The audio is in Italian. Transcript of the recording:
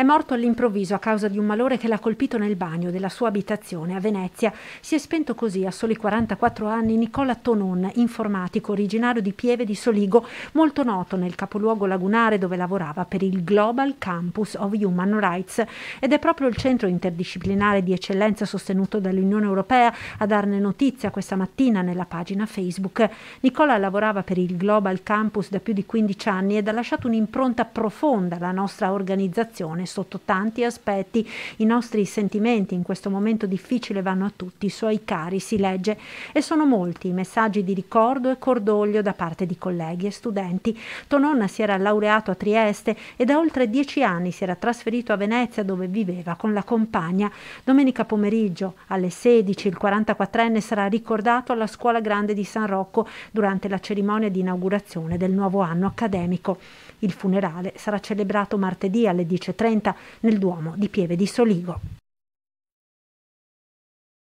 È morto all'improvviso a causa di un malore che l'ha colpito nel bagno della sua abitazione a Venezia. Si è spento così a soli 44 anni Nicola Tonon, informatico originario di Pieve di Soligo, molto noto nel capoluogo lagunare dove lavorava per il Global Campus of Human Rights ed è proprio il centro interdisciplinare di eccellenza sostenuto dall'Unione Europea a darne notizia questa mattina nella pagina Facebook. Nicola lavorava per il Global Campus da più di 15 anni ed ha lasciato un'impronta profonda alla nostra organizzazione sotto tanti aspetti, i nostri sentimenti in questo momento difficile vanno a tutti i suoi cari, si legge, e sono molti i messaggi di ricordo e cordoglio da parte di colleghi e studenti. Tononna si era laureato a Trieste e da oltre dieci anni si era trasferito a Venezia dove viveva con la compagna. Domenica pomeriggio alle 16 il 44enne sarà ricordato alla Scuola Grande di San Rocco durante la cerimonia di inaugurazione del nuovo anno accademico. Il funerale sarà celebrato martedì alle 10.30 1930 nel Duomo di Pieve di Soligo.